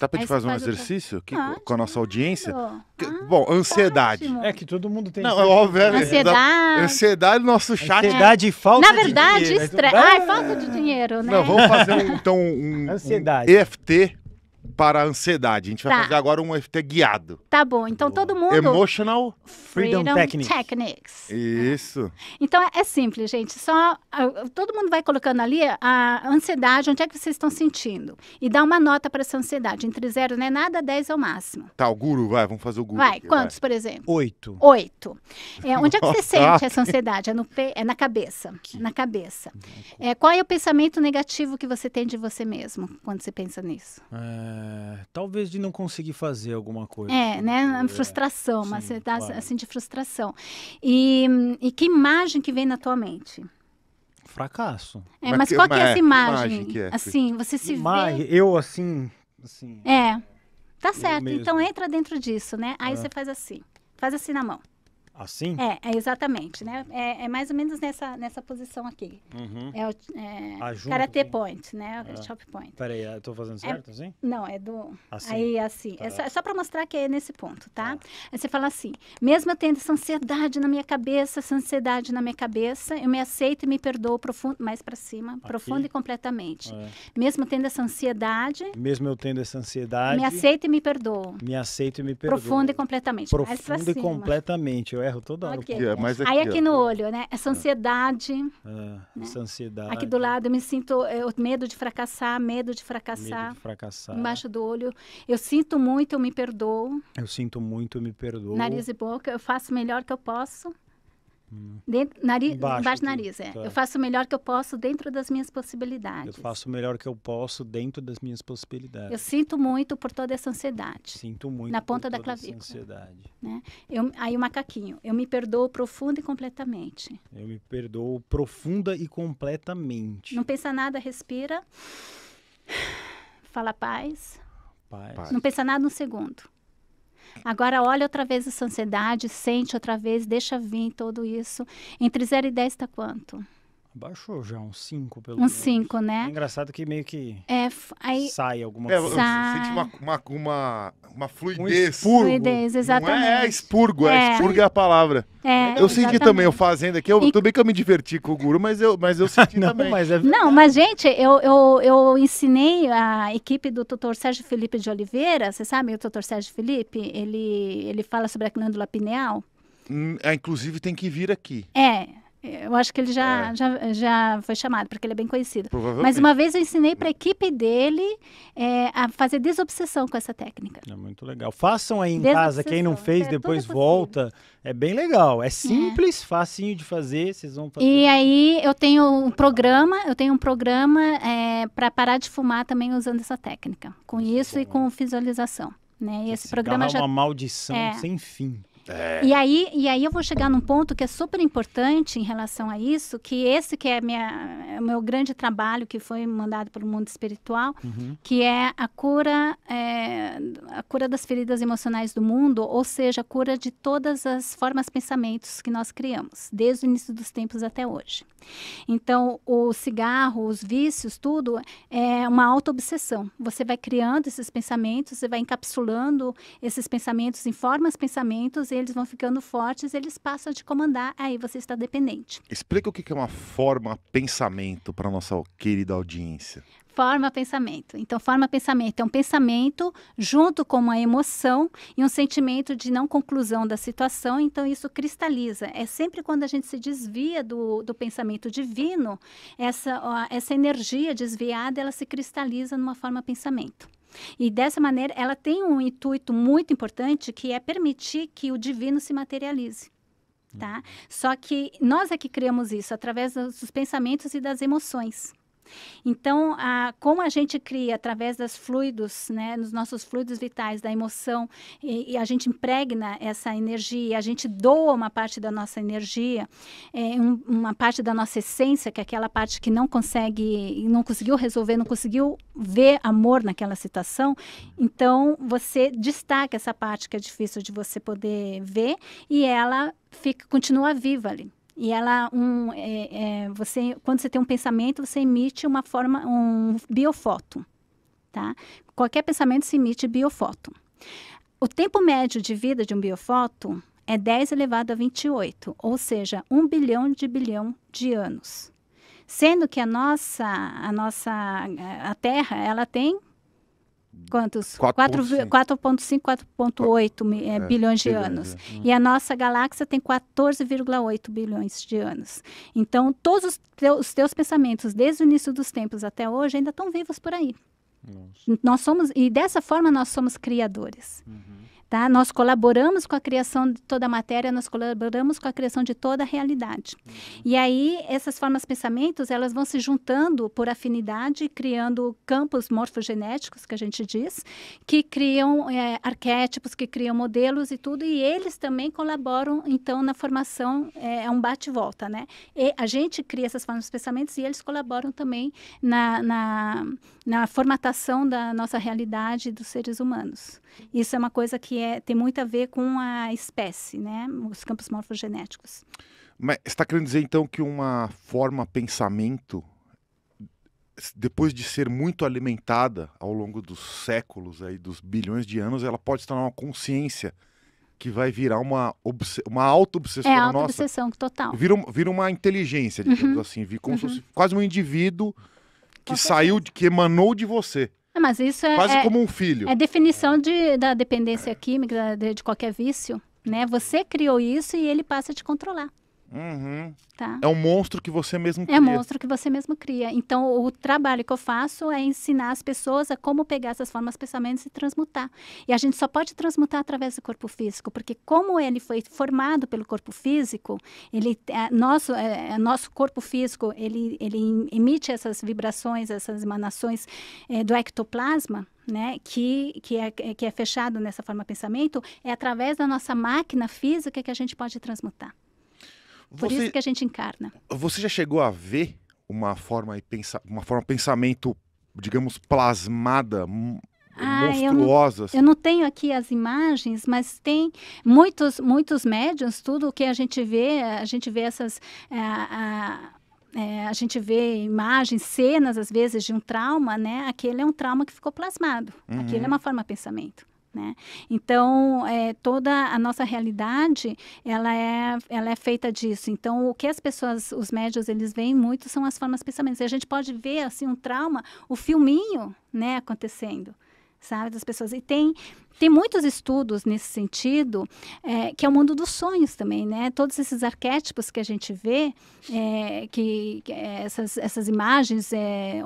Dá pra gente fazer um exercício aqui ah, claro, com a nossa audiência? Que, ah, bom, ansiedade. Ótimo. É que todo mundo tem. Não, é óbvio. Né? Ansiedade. Ansiedade, nosso chat. Ansiedade e falta Na verdade, de dinheiro. Estre... Ah, falta de dinheiro, né? Não, vamos fazer então um, um EFT para a ansiedade. A gente vai Tá. fazer agora um FT guiado. Tá bom, então todo mundo. Emotional. Freedom Techniques. Techniques. Isso. Então é- simples, gente. Só ah, todo mundo vai colocando ali a ansiedade, onde é que vocês estão sentindo e dá uma nota para essa ansiedade. Entre zero não é nada, dez é o máximo. Tá, o guru, vai, vamos fazer o guru. Vai, aqui, quantos, por exemplo? Oito. Oito. É, onde é que você sente essa ansiedade? É, no pe... é na cabeça. Na cabeça. É, qual é o pensamento negativo que você tem de você mesmo quando você pensa nisso? É, é, talvez de não conseguir fazer alguma coisa. É, né? né? É, frustração, mas uma Sim, tá, claro. assim de frustração. E, e que imagem que vem na tua mente? Fracasso. É, mas, mas qual que, é essa imagem? imagem é, assim, você se imagem, vê... Eu, assim... assim é, tá certo. Então entra dentro disso, né? Aí é. você faz assim, faz assim na mão. Assim? É, é exatamente, né? É, é, mais ou menos nessa, nessa posição aqui. Uhum. É o é, ah, Karate Point, né? É. Chop é, Point. Peraí, eu tô fazendo é, certo assim? Não, é do... Assim. Aí, assim. É tá. só, é só para mostrar que é nesse ponto, tá? tá? Aí você fala assim, mesmo eu tendo essa ansiedade na minha cabeça, essa ansiedade na minha cabeça, eu me aceito e me perdoo profundo, mais para cima, aqui. profundo e completamente. Mesmo tendo essa ansiedade... Mesmo eu tendo essa ansiedade... Me aceito e me perdoo. Me aceito e me perdoo. Profundo e completamente. Profundo e completamente eu erro toda hora. Aqui. É, aqui, aqui, Aí aqui ó. no olho, né? Essa é. ansiedade. Ah, né? Essa ansiedade. Aqui do lado eu me sinto eu, medo de fracassar, medo de fracassar. Medo de fracassar. Embaixo do olho. Eu sinto muito, eu me perdoo. Eu sinto muito, eu me perdoo. Nariz e boca, eu faço o melhor que eu posso. Uhum. Dentro, nariz, baixo nariz, é. Tá. Eu faço o melhor que eu posso dentro das minhas possibilidades. Eu faço o melhor que eu posso dentro das minhas possibilidades. Eu sinto muito por toda essa ansiedade. Sinto muito na ponta da clavícula. ansiedade. Né? Eu, aí o macaquinho, eu me perdoo profunda e completamente. Eu me perdoo profunda e completamente. Não pensa nada, respira. Fala paz. Paz. Não pensa nada um segundo. Agora olha outra vez essa ansiedade, sente outra vez, deixa vir tudo isso. Entre 0 e 10 está quanto? Baixou já, um 5 pelo Um 5, né? É engraçado que meio que é, aí... sai alguma é, coisa. É, sai. Uma, uma, uma, uma, fluidez. Um fluidez, exatamente. Não é, é expurgo, é. é expurgo é a palavra. É, eu exatamente. senti também, eu fazendo aqui, eu, e... tudo bem que eu me diverti com o guru, mas eu, mas eu senti Não, também. Mas é Não, mas gente, eu, eu, eu ensinei a equipe do doutor Sérgio Felipe de Oliveira, você sabe o doutor Sérgio Felipe? Ele, ele fala sobre a glândula pineal. Hum, é inclusive tem que vir aqui. É, eu acho que ele já, é. já, já foi chamado, porque ele é bem conhecido. Mas uma vez eu ensinei para a equipe dele é, a fazer desobsessão com essa técnica. É muito legal. Façam aí em casa, quem não fez, é depois é volta. É bem legal. É simples, é. facinho de fazer, vocês vão fazer. E aí eu tenho um programa, eu tenho um programa é, para parar de fumar também usando essa técnica. Com isso, e com visualização. Né? E esse Esse programa já... é uma maldição sem fim. É. E, aí, e aí eu vou chegar num ponto que é super importante em relação a isso, que esse que é, minha, é o meu grande trabalho que foi mandado para o mundo espiritual, uhum. que é a cura é, a cura das feridas emocionais do mundo, ou seja, a cura de todas as formas pensamentos que nós criamos, desde o início dos tempos até hoje. Então, o cigarro, os vícios, tudo é uma auto-obsessão. Você vai criando esses pensamentos, você vai encapsulando esses pensamentos em formas pensamentos, eles vão ficando fortes, eles passam a te comandar, aí você está dependente. Explica o que é uma forma pensamento para nossa querida audiência forma-pensamento. Então, forma-pensamento é um pensamento junto com uma emoção e um sentimento de não conclusão da situação. Então, isso cristaliza. É sempre quando a gente se desvia do, do pensamento divino, essa, ó, essa energia desviada ela se cristaliza numa forma-pensamento. E dessa maneira, ela tem um intuito muito importante que é permitir que o divino se materialize. Tá? Uhum. Só que nós é que criamos isso através dos pensamentos e das emoções. Então, a, como a gente cria através das fluidos, né, nos nossos fluidos vitais, da emoção, e, e, a gente impregna essa energia, a gente doa uma parte da nossa energia, é, um, uma parte da nossa essência, que é aquela parte que não consegue, não conseguiu resolver, não conseguiu ver amor naquela situação, então você destaca essa parte que é difícil de você poder ver e ela fica, continua viva ali. E ela, um, é, é, você, quando você tem um pensamento, você emite uma forma, um biofóton, tá? Qualquer pensamento se emite biofóton. O tempo médio de vida de um biofóton é 10 elevado a 28, ou seja, 1 bilhão de bilhão de anos. Sendo que a nossa, a nossa a Terra, ela tem Quantos? 4,5, 4,8 eh, é, bilhões de anos. E a nossa galáxia tem 14,8 bilhões de anos. Então, todos os teus, os teus, pensamentos, desde o início dos tempos até hoje, ainda estão vivos por aí. Nossa. Nós somos, e dessa forma nós somos criadores. Uhum. Tá? Nós colaboramos com a criação de toda a matéria, nós colaboramos com a criação de toda a realidade. Uhum. E aí, essas formas pensamentos, elas vão se juntando por afinidade, criando campos morfogenéticos, que a gente diz, que criam é, arquétipos, que criam modelos e tudo, e eles também colaboram, então, na formação, é, é um bate-volta, né? E a gente cria essas formas pensamentos e eles colaboram também na, na, na formatação da nossa realidade dos seres humanos. Isso é uma coisa que é, tem muito a ver com a espécie, né? Os campos morfogenéticos. Mas está querendo dizer então que uma forma pensamento depois de ser muito alimentada ao longo dos séculos aí dos bilhões de anos, ela pode estar tornar uma consciência que vai virar uma, uma é auto-obsessão. É auto nossa. total. Vira, vira uma inteligência, digamos uhum. assim. Vira como uhum. se fosse quase um indivíduo que saiu, de, que emanou de você mas isso é. Quase é, como um filho. É definição de, da dependência química, de, de qualquer vício. Né? Você criou isso e ele passa a te controlar. Uhum. Tá? É um monstro que você mesmo cria. É um monstro que você mesmo cria. Então, o trabalho que eu faço é ensinar as pessoas a como pegar essas formas, pensamentos e transmutar. E a gente só pode transmutar através do corpo físico, porque como ele foi formado pelo corpo físico, ele, é, nosso, é, é, nosso corpo físico, ele, ele emite essas vibrações, essas emanações é, do ectoplasma, né, que, que, é, que é fechado nessa forma pensamento, é através da nossa máquina física que a gente pode transmutar. Você, Por isso que a gente encarna. Você já chegou a ver uma forma e pensar uma forma pensamento, digamos, plasmada, ah, monstruosas. Eu não, assim? eu não, tenho aqui as imagens, mas tem muitos muitos médiums, tudo o que a gente vê, a gente vê essas eh, a, é, a gente vê imagens, cenas, às vezes, de um trauma, né? Aquele é um trauma que ficou plasmado. Uhum. Aquele é uhum. uma forma de pensamento. Né? Então, é, toda a nossa realidade, ela é, ela é feita disso. Então, o que as pessoas, os médios, eles veem muito são as formas de pensamento. E a gente pode ver, assim, um trauma, o filminho, né, acontecendo sabe, das pessoas. E tem, tem muitos estudos nesse sentido, é, que é o mundo dos sonhos também, né? Todos esses arquétipos que a gente vê, é, que, que é, essas, essas imagens é,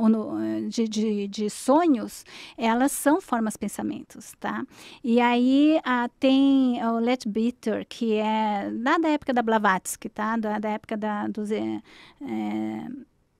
de, de, de, sonhos, elas são formas pensamentos, tá? E aí a, tem o Let Bitter, que é lá da época da Blavatsky, tá? Da, da época da, dos... É, é,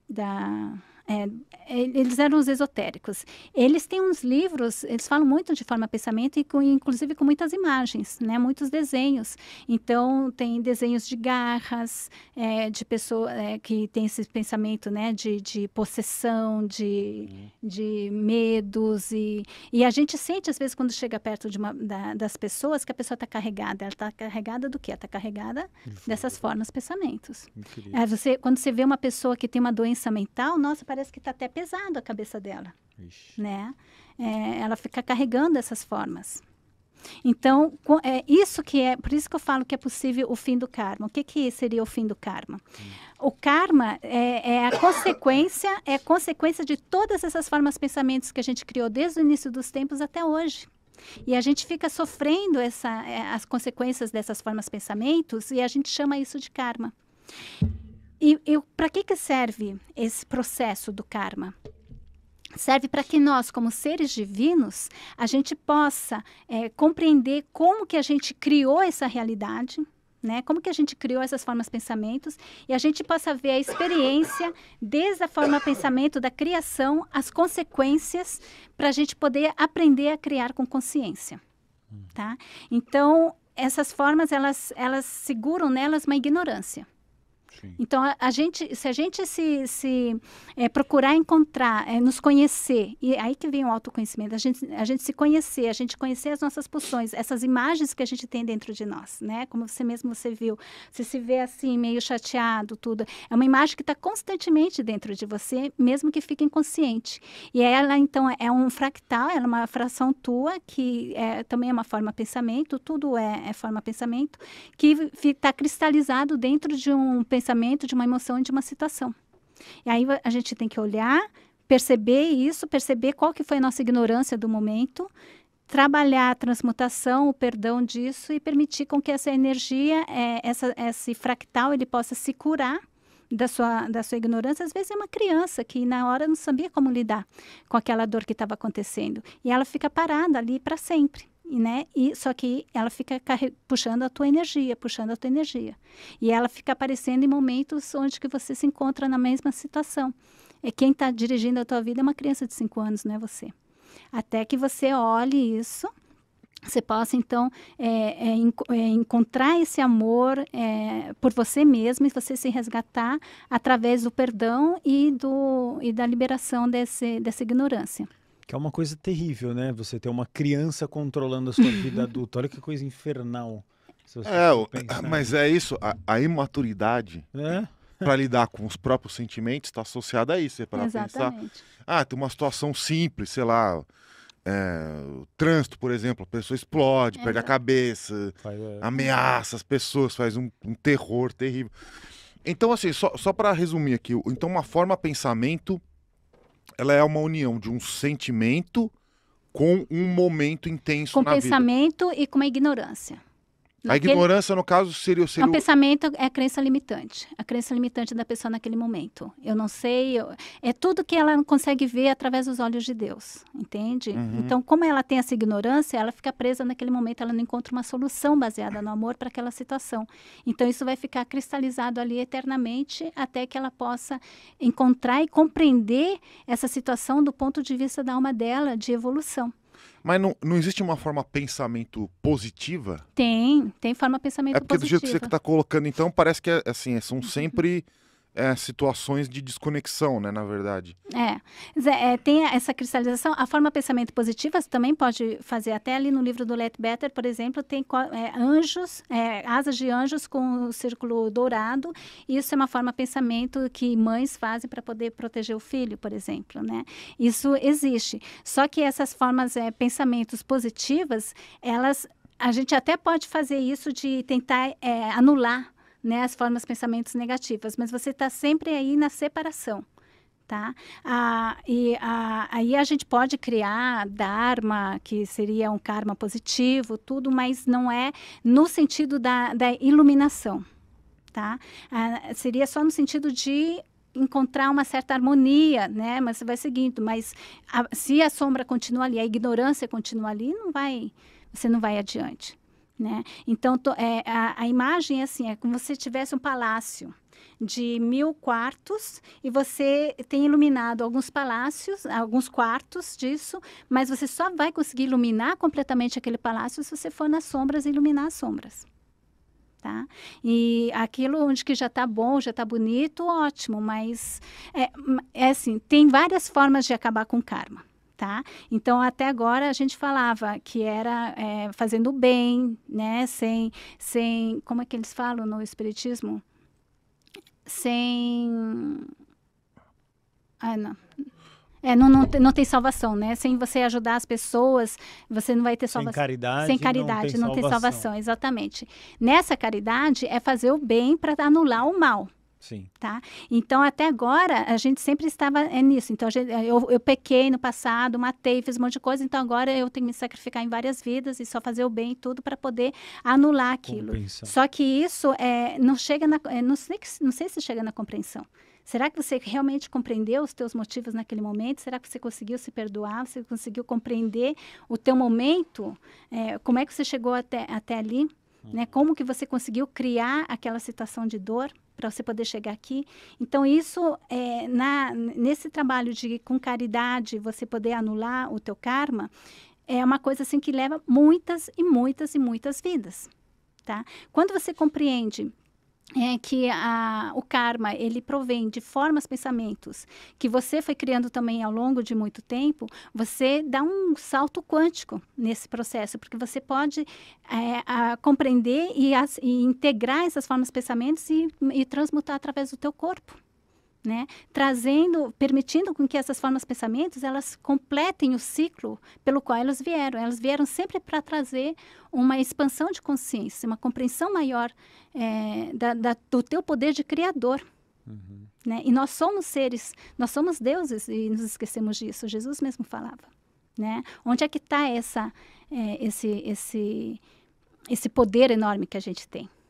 da é, é, eles eram os esotéricos. Eles têm uns livros, eles falam muito de forma pensamento e com, inclusive com muitas imagens, né? Muitos desenhos. Então tem desenhos de garras, é, de pessoa é, que tem esse pensamento, né? De, de possessão, de, uhum. de medos e, e a gente sente às vezes quando chega perto de uma, da, das pessoas que a pessoa está carregada. Ela está carregada do que? Está carregada dessas formas, pensamentos. É, você quando você vê uma pessoa que tem uma doença mental, nossa parece que está até pesado a cabeça dela, Ixi. né? É, ela fica carregando essas formas. Então, é isso que é, por isso que eu falo que é possível o fim do karma. O que, que seria o fim do karma? Hum. O karma é, é a consequência, é a consequência de todas essas formas pensamentos que a gente criou desde o início dos tempos até hoje. E a gente fica sofrendo essa, é, as consequências dessas formas pensamentos e a gente chama isso de karma. E, e para que, que serve esse processo do karma? serve para que nós, como seres divinos, a gente possa é, compreender como que a gente criou essa realidade, né? Como que a gente criou essas formas pensamentos e a gente possa ver a experiência desde a forma pensamento da criação, as consequências para a gente poder aprender a criar com consciência, tá? Então essas formas elas elas seguram nelas uma ignorância Sim. Então, a, a, gente, se a gente se, se é, procurar encontrar, é, nos conhecer, e é aí que vem o autoconhecimento, a gente, a gente se conhecer, a gente conhecer as nossas pulsões, essas imagens que a gente tem dentro de nós, né? Como você mesmo você viu, você se vê assim, meio chateado, tudo. É uma imagem que está constantemente dentro de você, mesmo que fique inconsciente. E ela, então, é um fractal, ela é uma fração tua, que é, também é uma forma pensamento, tudo é, é forma pensamento, que está cristalizado dentro de um pensamento pensamento, de uma emoção e de uma situação. E aí a gente tem que olhar, perceber isso, perceber qual que foi a nossa ignorância do momento, trabalhar a transmutação, o perdão disso e permitir com que essa energia, é, essa, esse fractal, ele possa se curar da sua, da sua ignorância. Às vezes é uma criança que na hora não sabia como lidar com aquela dor que estava acontecendo e ela fica parada ali para sempre né? E só que ela fica puxando a tua energia, puxando a tua energia. E ela fica aparecendo em momentos onde que você se encontra na mesma situação. É quem está dirigindo a tua vida é uma criança de 5 anos, não é você. Até que você olhe isso, você possa então é, é, é, encontrar esse amor é, por você mesmo e você se resgatar através do perdão e, do, e da liberação desse, dessa ignorância. Que é uma coisa terrível, né? Você ter uma criança controlando a sua vida adulta. Olha que coisa infernal. É, o, é, mas é isso, a, a imaturidade é? para lidar com os próprios sentimentos está associada a isso. É para pensar, ah, tem uma situação simples, sei lá, é, o trânsito, por exemplo, a pessoa explode, perde a cabeça, faz, é. ameaça as pessoas, faz um, um terror terrível. Então, assim, só, só para resumir aqui, então uma forma pensamento ela é uma união de um sentimento com um momento intenso com na pensamento vida. e com a ignorância. A ignorância, no caso, seria, seria o. pensamento é a crença limitante. A crença limitante da pessoa naquele momento. Eu não sei. Eu... É tudo que ela não consegue ver através dos olhos de Deus. Entende? Uhum. Então, como ela tem essa ignorância, ela fica presa naquele momento, ela não encontra uma solução baseada no amor para aquela situação. Então, isso vai ficar cristalizado ali eternamente até que ela possa encontrar e compreender essa situação do ponto de vista da alma dela de evolução. Mas não, não existe uma forma pensamento positiva? Tem, tem forma pensamento positiva. É porque positiva. do jeito que você está colocando, então, parece que é, assim, é, são uhum. sempre é, situações de desconexão, né, na verdade. É. é, tem essa cristalização. A forma pensamento positiva também pode fazer. Até ali no livro do Let Better, por exemplo, tem é, anjos, é, asas de anjos com o círculo dourado. Isso é uma forma pensamento que mães fazem para poder proteger o filho, por exemplo, né? Isso existe. Só que essas formas, é, pensamentos positivas, elas a gente até pode fazer isso de tentar é, anular né, as formas pensamentos negativas, mas você está sempre aí na separação. Tá? Ah, e ah, aí a gente pode criar Dharma, que seria um karma positivo, tudo, mas não é no sentido da, da iluminação. Tá? Ah, seria só no sentido de encontrar uma certa harmonia, né? Mas você vai seguindo. Mas a, se a sombra continua ali, a ignorância continua ali, não vai, você não vai adiante. Né? Então, to, é, a, a, imagem é assim, é como se tivesse um palácio de mil quartos e você tem iluminado alguns palácios, alguns quartos disso, mas você só vai conseguir iluminar completamente aquele palácio se você for nas sombras e iluminar as sombras. Tá? E aquilo onde que já está bom, já está bonito, ótimo, mas é, é assim, tem várias formas de acabar com o karma tá? Então até agora a gente falava que era é, fazendo o bem, né? Sem, sem, como é que eles falam no espiritismo? Sem, ah não. É, não, não, não tem salvação, né? Sem você ajudar as pessoas, você não vai ter salvação. Sem caridade. Sem caridade, não tem, não salvação. tem salvação, exatamente. Nessa caridade é fazer o bem para anular o mal. Sim. Tá? Então, até agora, a gente sempre estava é, nisso. Então, gente, é, eu, eu pequei no passado, matei, fiz um monte de coisa. Então, agora eu tenho que me sacrificar em várias vidas e só fazer o bem e tudo para poder anular aquilo. Compensa. Só que isso é, não chega na. É, não, sei, não sei se chega na compreensão. Será que você realmente compreendeu os teus motivos naquele momento? Será que você conseguiu se perdoar? Você conseguiu compreender o teu momento? É, como é que você chegou até, até ali? né? Como que você conseguiu criar aquela situação de dor para você poder chegar aqui? Então isso é, na nesse trabalho de com caridade você poder anular o teu karma é uma coisa assim que leva muitas e muitas e muitas vidas, tá? Quando você compreende é que a, o karma ele provém de formas, pensamentos que você foi criando também ao longo de muito tempo, você dá um salto quântico nesse processo, porque você pode é, a, compreender e, as, e, integrar essas formas, pensamentos e, e transmutar através do teu corpo né? Trazendo, permitindo com que essas formas de pensamentos elas completem o ciclo pelo qual elas vieram. Elas vieram sempre para trazer uma expansão de consciência, uma compreensão maior é, da, da, do teu poder de criador. Uhum. Né? E nós somos seres, nós somos deuses e nos esquecemos disso. Jesus mesmo falava, né? Onde é que está essa, é, esse, esse, esse poder enorme que a gente tem?